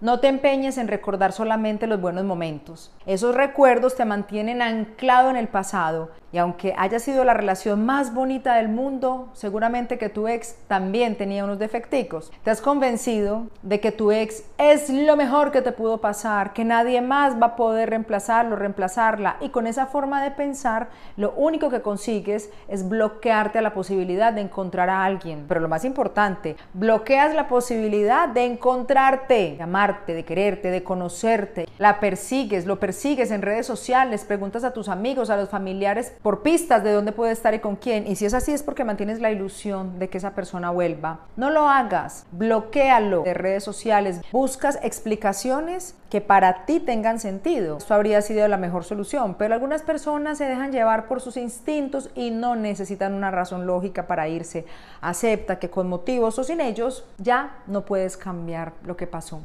No te empeñes en recordar solamente los buenos momentos. Esos recuerdos te mantienen anclado en el pasado y aunque haya sido la relación más bonita del mundo, seguramente que tu ex también tenía unos defecticos. Te has convencido de que tu ex es lo mejor que te pudo pasar, que nadie más va a poder reemplazarlo, reemplazarla. Y con esa forma de pensar, lo único que consigues es bloquearte a la posibilidad de encontrar a alguien. Pero lo más importante, bloqueas la posibilidad de encontrarte, de amarte, de quererte, de conocerte. La persigues, lo persigues en redes sociales, preguntas a tus amigos, a los familiares por pistas de dónde puede estar y con quién. Y si es así es porque mantienes la ilusión de que esa persona vuelva. No lo hagas, bloquealo de redes sociales, buscas explicaciones que para ti tengan sentido. Esto habría sido la mejor solución, pero algunas personas se dejan llevar por sus instintos y no necesitan una razón lógica para irse. Acepta que con motivos o sin ellos ya no puedes cambiar lo que pasó.